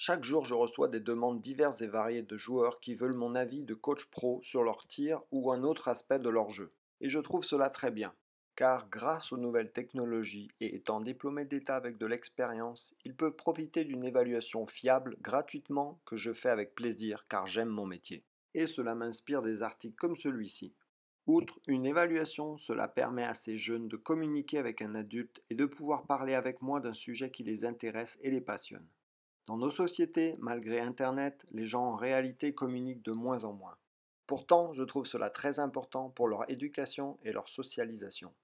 Chaque jour, je reçois des demandes diverses et variées de joueurs qui veulent mon avis de coach pro sur leur tir ou un autre aspect de leur jeu. Et je trouve cela très bien, car grâce aux nouvelles technologies et étant diplômé d'État avec de l'expérience, ils peuvent profiter d'une évaluation fiable gratuitement que je fais avec plaisir car j'aime mon métier. Et cela m'inspire des articles comme celui-ci. Outre une évaluation, cela permet à ces jeunes de communiquer avec un adulte et de pouvoir parler avec moi d'un sujet qui les intéresse et les passionne. Dans nos sociétés, malgré Internet, les gens en réalité communiquent de moins en moins. Pourtant, je trouve cela très important pour leur éducation et leur socialisation.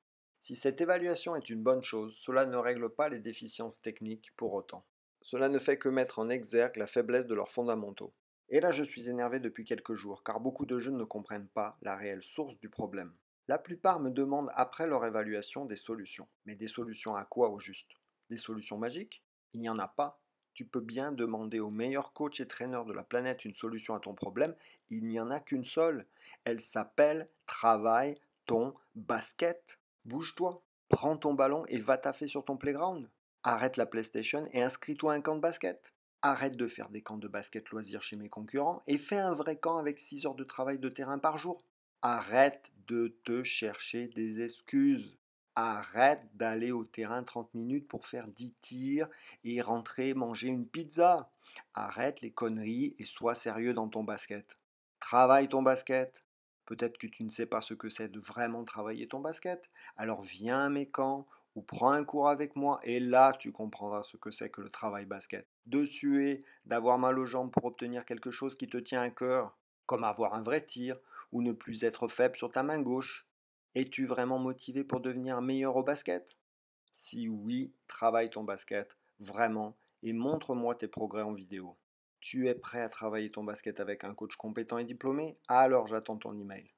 Si cette évaluation est une bonne chose, cela ne règle pas les déficiences techniques pour autant. Cela ne fait que mettre en exergue la faiblesse de leurs fondamentaux. Et là, je suis énervé depuis quelques jours, car beaucoup de jeunes ne comprennent pas la réelle source du problème. La plupart me demandent après leur évaluation des solutions. Mais des solutions à quoi au juste Des solutions magiques Il n'y en a pas tu peux bien demander au meilleur coach et traîneur de la planète une solution à ton problème, il n'y en a qu'une seule. Elle s'appelle travaille ton basket. Bouge-toi, prends ton ballon et va taffer sur ton playground. Arrête la PlayStation et inscris-toi à un camp de basket. Arrête de faire des camps de basket loisirs chez mes concurrents et fais un vrai camp avec 6 heures de travail de terrain par jour. Arrête de te chercher des excuses. Arrête d'aller au terrain 30 minutes pour faire 10 tirs et rentrer manger une pizza. Arrête les conneries et sois sérieux dans ton basket. Travaille ton basket. Peut-être que tu ne sais pas ce que c'est de vraiment travailler ton basket. Alors viens à mes camps ou prends un cours avec moi et là tu comprendras ce que c'est que le travail basket. De suer, d'avoir mal aux jambes pour obtenir quelque chose qui te tient à cœur, comme avoir un vrai tir ou ne plus être faible sur ta main gauche. Es-tu vraiment motivé pour devenir meilleur au basket Si oui, travaille ton basket, vraiment, et montre-moi tes progrès en vidéo. Tu es prêt à travailler ton basket avec un coach compétent et diplômé Alors j'attends ton email.